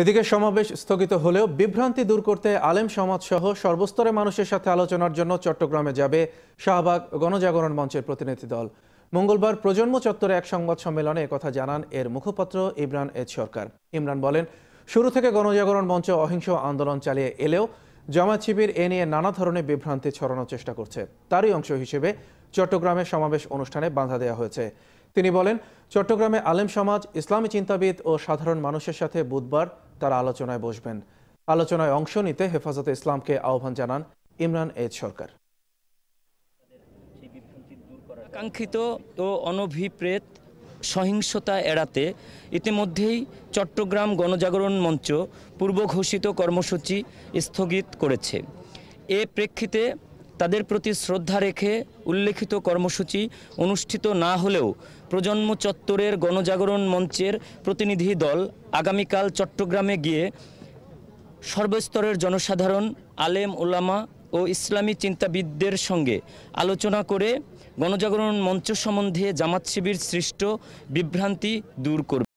এদিকে সমাবেশ স্থগিত হলেও বিভ্রান্তি দূর করতে আলেম সমাজ সহ সর্বস্তরে মানুষের সাথে আলোচনার জন্য চট্টগ্রামে যাবে শাহবাগ গণজাগরণ মঞ্চের প্রতিনিধি দল মঙ্গলবার প্রজন্ম চত্বরে এক সংবাদ সম্মেলনে কথা জানান এর মুখপাত্র ইমরান এদ সরকার ইমরান বলেন শুরু থেকে গণজাগরণ মঞ্চ অহিংস আন্দোলন চালিয়ে এলেও জামাত শিবির এ নিয়ে নানা ধরনের বিভ্রান্তি ছড়ানোর চেষ্টা করছে তারই অংশ হিসেবে চট্টগ্রামে সমাবেশ অনুষ্ঠানে বাধা দেওয়া হয়েছে তিনি বলেন চট্টগ্রামে আলেম সমাজ ইসলামী চিন্তাবিদ ও সাধারণ মানুষের সাথে বুধবার তারা আলোচনায় বসবেন আলোচনায় অংশ নিতে হেফাজতে ইসলামকে আহ্বান জানান ইমরান এইদ সরকার কাঙ্ক্ষিত ও অনভিপ্রেত সহিংসতা এড়াতে ইতিমধ্যেই চট্টগ্রাম গণজাগরণ মঞ্চ পূর্ব ঘোষিত কর্মসূচি স্থগিত করেছে এ প্রেক্ষিতে তাদের প্রতি শ্রদ্ধা রেখে উল্লেখিত কর্মসূচি অনুষ্ঠিত না হলেও প্রজন্ম চত্বরের গণজাগরণ মঞ্চের প্রতিনিধি দল আগামীকাল চট্টগ্রামে গিয়ে সর্বস্তরের জনসাধারণ আলেম ওলামা ও ইসলামী চিন্তাবিদদের সঙ্গে আলোচনা করে গণজাগরণ মঞ্চ সম্বন্ধে জামাত শিবির সৃষ্ট বিভ্রান্তি দূর করবে